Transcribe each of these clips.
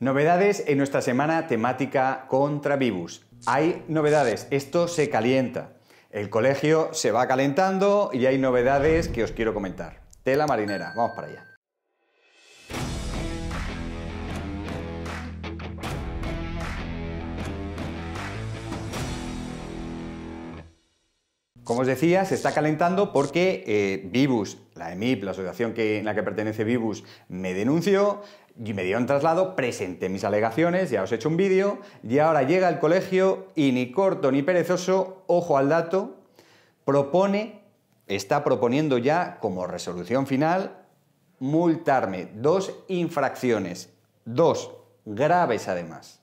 Novedades en nuestra semana temática contra Vivus. Hay novedades, esto se calienta. El colegio se va calentando y hay novedades que os quiero comentar. Tela marinera, vamos para allá. Como os decía, se está calentando porque eh, Vivus, la EMIP, la asociación que, en la que pertenece Vivus, me denunció, y me dieron traslado, presenté mis alegaciones, ya os he hecho un vídeo, y ahora llega al colegio y ni corto ni perezoso, ojo al dato, propone, está proponiendo ya como resolución final, multarme dos infracciones, dos graves además,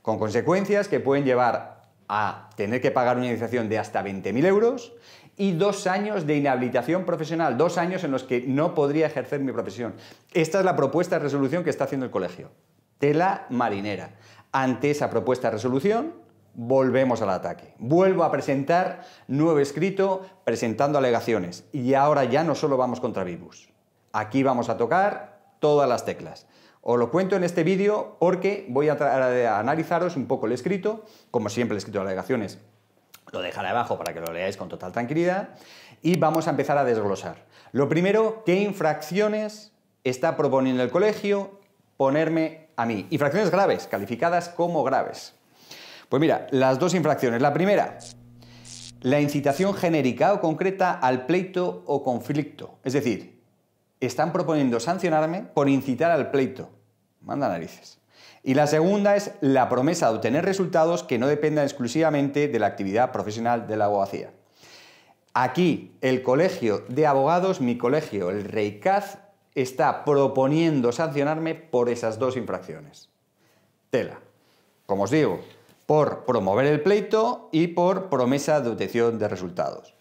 con consecuencias que pueden llevar a tener que pagar una indemnización de hasta 20.000 euros y dos años de inhabilitación profesional, dos años en los que no podría ejercer mi profesión. Esta es la propuesta de resolución que está haciendo el colegio. Tela marinera. Ante esa propuesta de resolución, volvemos al ataque. Vuelvo a presentar nuevo escrito presentando alegaciones. Y ahora ya no solo vamos contra Vivus. Aquí vamos a tocar todas las teclas. Os lo cuento en este vídeo porque voy a, a analizaros un poco el escrito, como siempre el escrito de alegaciones lo dejaré abajo para que lo leáis con total tranquilidad y vamos a empezar a desglosar. Lo primero, ¿qué infracciones está proponiendo el colegio ponerme a mí? Infracciones graves, calificadas como graves. Pues mira, las dos infracciones. La primera, la incitación genérica o concreta al pleito o conflicto. Es decir, están proponiendo sancionarme por incitar al pleito. Manda narices. Y la segunda es la promesa de obtener resultados que no dependan exclusivamente de la actividad profesional de la abogacía. Aquí el Colegio de Abogados, mi colegio, el REICAZ, está proponiendo sancionarme por esas dos infracciones. Tela. Como os digo, por promover el pleito y por promesa de obtención de resultados.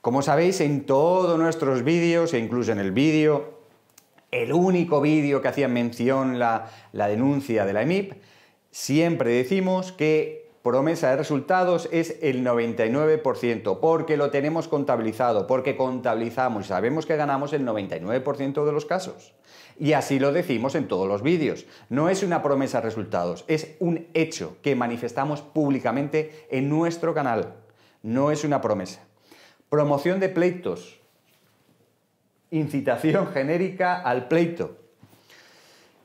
Como sabéis, en todos nuestros vídeos e incluso en el vídeo el único vídeo que hacía mención la, la denuncia de la EMIP, siempre decimos que promesa de resultados es el 99%, porque lo tenemos contabilizado, porque contabilizamos y sabemos que ganamos el 99% de los casos. Y así lo decimos en todos los vídeos. No es una promesa de resultados, es un hecho que manifestamos públicamente en nuestro canal. No es una promesa. Promoción de pleitos incitación genérica al pleito.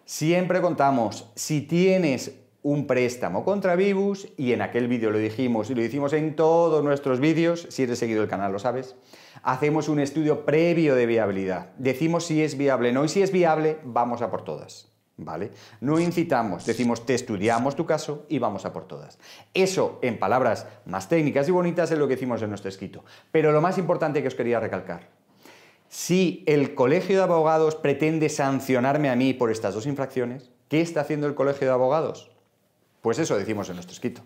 Siempre contamos, si tienes un préstamo contra Vivus, y en aquel vídeo lo dijimos, y lo hicimos en todos nuestros vídeos, si eres seguido el canal lo sabes, hacemos un estudio previo de viabilidad. Decimos si es viable o no, y si es viable, vamos a por todas. ¿Vale? No incitamos, decimos te estudiamos tu caso y vamos a por todas. Eso, en palabras más técnicas y bonitas, es lo que hicimos en nuestro escrito. Pero lo más importante que os quería recalcar, si el Colegio de Abogados pretende sancionarme a mí por estas dos infracciones, ¿qué está haciendo el Colegio de Abogados? Pues eso decimos en nuestro escrito.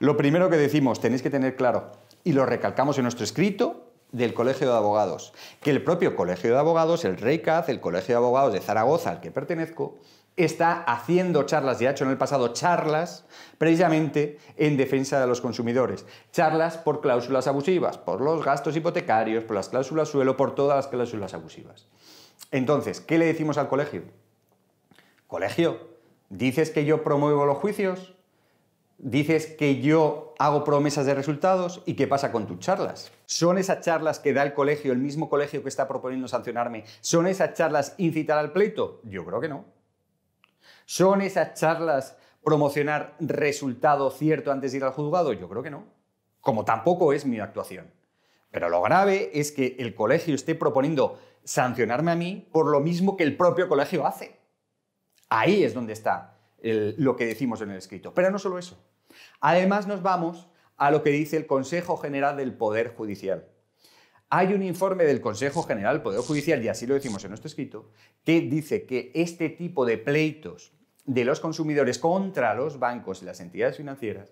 Lo primero que decimos, tenéis que tener claro, y lo recalcamos en nuestro escrito del Colegio de Abogados, que el propio Colegio de Abogados, el Caz, el Colegio de Abogados de Zaragoza, al que pertenezco, está haciendo charlas y ha hecho en el pasado charlas precisamente en defensa de los consumidores. Charlas por cláusulas abusivas, por los gastos hipotecarios, por las cláusulas suelo, por todas las cláusulas abusivas. Entonces, ¿qué le decimos al colegio? Colegio, ¿dices que yo promuevo los juicios? Dices que yo hago promesas de resultados y qué pasa con tus charlas. Son esas charlas que da el colegio, el mismo colegio que está proponiendo sancionarme, son esas charlas incitar al pleito. Yo creo que no. ¿Son esas charlas promocionar resultado cierto antes de ir al juzgado? Yo creo que no. Como tampoco es mi actuación. Pero lo grave es que el colegio esté proponiendo sancionarme a mí por lo mismo que el propio colegio hace. Ahí es donde está lo que decimos en el escrito. Pero no solo eso. Además nos vamos a lo que dice el Consejo General del Poder Judicial. Hay un informe del Consejo General del Poder Judicial, y así lo decimos en nuestro escrito, que dice que este tipo de pleitos de los consumidores contra los bancos y las entidades financieras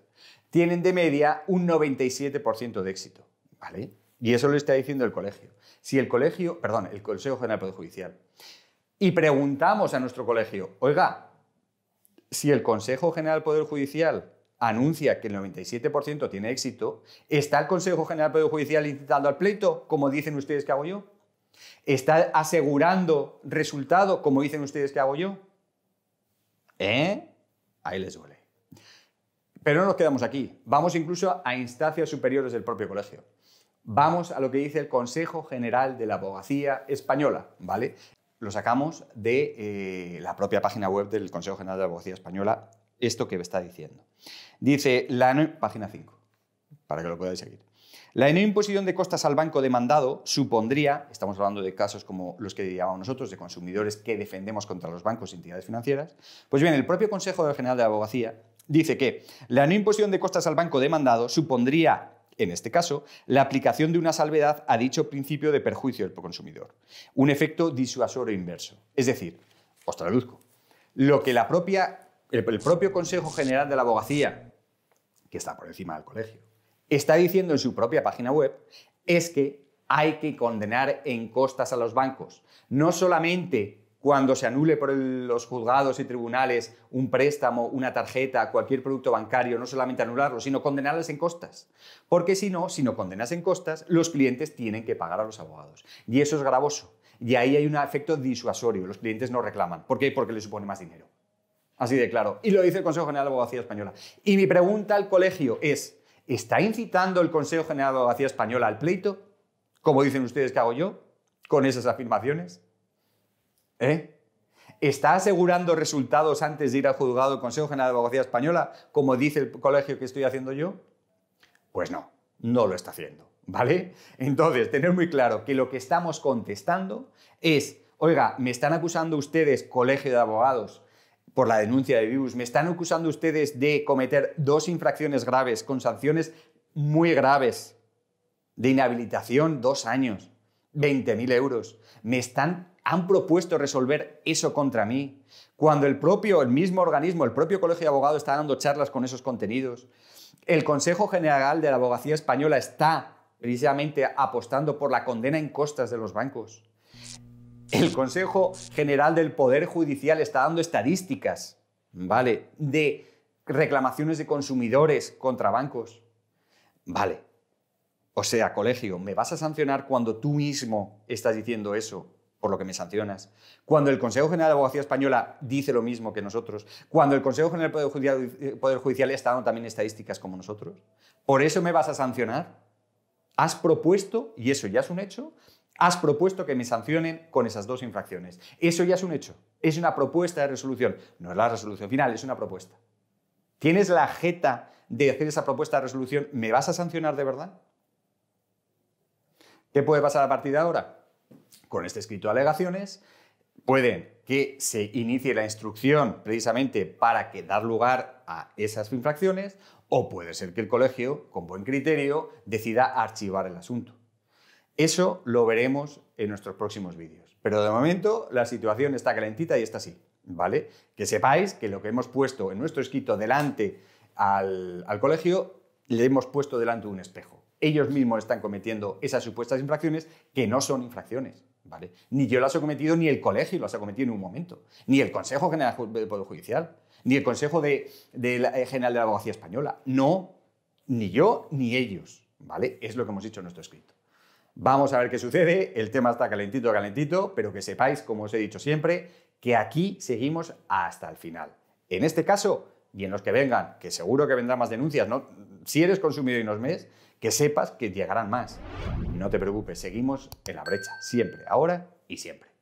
tienen de media un 97% de éxito. ¿Vale? Y eso lo está diciendo el colegio. Si el colegio, perdón, el Consejo General del Poder Judicial, y preguntamos a nuestro colegio, oiga, si el Consejo General del Poder Judicial anuncia que el 97% tiene éxito, ¿está el Consejo General del Poder Judicial incitando al pleito, como dicen ustedes que hago yo? ¿Está asegurando resultado, como dicen ustedes que hago yo? ¿Eh? Ahí les duele. Pero no nos quedamos aquí. Vamos incluso a instancias superiores del propio colegio. Vamos a lo que dice el Consejo General de la Abogacía Española, ¿vale? Lo sacamos de eh, la propia página web del Consejo General de la Abogacía Española, esto que me está diciendo. Dice, la página 5, para que lo podáis seguir. La no imposición de costas al banco demandado supondría, estamos hablando de casos como los que diríamos nosotros, de consumidores que defendemos contra los bancos y entidades financieras, pues bien, el propio Consejo General de la Abogacía dice que la no imposición de costas al banco demandado supondría, en este caso, la aplicación de una salvedad a dicho principio de perjuicio del consumidor, un efecto disuasorio e inverso. Es decir, os traduzco, lo que la propia el, propio Consejo General de la Abogacía, que está por encima del colegio, está diciendo en su propia página web, es que hay que condenar en costas a los bancos. No solamente cuando se anule por los juzgados y tribunales un préstamo, una tarjeta, cualquier producto bancario, no solamente anularlo, sino condenarles en costas. Porque si no, si no condenas en costas, los clientes tienen que pagar a los abogados. Y eso es gravoso. Y ahí hay un efecto disuasorio. Los clientes no reclaman. ¿Por qué? Porque les supone más dinero. Así de claro. Y lo dice el Consejo General de Abogacía Española. Y mi pregunta al colegio es, ¿está incitando el Consejo General de Abogacía Española al pleito? Como dicen ustedes que hago yo, con esas afirmaciones. ¿Eh? ¿Está asegurando resultados antes de ir al juzgado el Consejo General de Abogacía Española, como dice el colegio que estoy haciendo yo? Pues no, no lo está haciendo, ¿vale? Entonces, tener muy claro que lo que estamos contestando es, oiga, me están acusando ustedes, colegio de abogados, por la denuncia de Vivus. Me están acusando ustedes de cometer dos infracciones graves con sanciones muy graves de inhabilitación, dos años, 20.000 euros. Me están, han propuesto resolver eso contra mí. Cuando el propio, el mismo organismo, el propio Colegio de Abogados está dando charlas con esos contenidos. El Consejo General de la Abogacía Española está precisamente apostando por la condena en costas de los bancos. El Consejo General del Poder Judicial está dando estadísticas, ¿vale? De reclamaciones de consumidores contra bancos. Vale. O sea, colegio, ¿me vas a sancionar cuando tú mismo estás diciendo eso? por lo que me sancionas. Cuando el Consejo General de Abogacía Española dice lo mismo que nosotros, cuando el Consejo General del Poder Judicial, eh, Poder está dando también estadísticas como nosotros, ¿por eso me vas a sancionar? Has propuesto, y eso ya es un hecho, Has propuesto que me sancionen con esas dos infracciones. Eso ya es un hecho. Es una propuesta de resolución. No es la resolución final, es una propuesta. ¿Tienes la jeta de hacer esa propuesta de resolución? ¿Me vas a sancionar de verdad? ¿Qué puede pasar a partir de ahora? Con este escrito de alegaciones, pueden que se inicie la instrucción precisamente para que dar lugar a esas infracciones, o puede ser que el colegio, con buen criterio, decida archivar el asunto. Eso lo veremos en nuestros próximos vídeos. Pero de momento la situación está calentita y está así, ¿vale? Que sepáis que lo que hemos puesto en nuestro escrito delante al, colegio, le hemos puesto delante un espejo. Ellos mismos están cometiendo esas supuestas infracciones que no son infracciones. ¿Vale? Ni yo las he cometido, ni el colegio las ha cometido en un momento, ni el Consejo General del Poder Judicial, ni el Consejo eh, General de la Abogacía Española. No, ni yo, ni ellos, ¿vale? Es lo que hemos dicho en nuestro escrito. Vamos a ver qué sucede. El tema está calentito, calentito, pero que sepáis, como os he dicho siempre, que aquí seguimos hasta el final. En este caso, y en los que vengan, que seguro que vendrán más denuncias, ¿no? si eres consumidor y nos mes, que sepas que llegarán más. No te preocupes, seguimos en la brecha, siempre, ahora y siempre.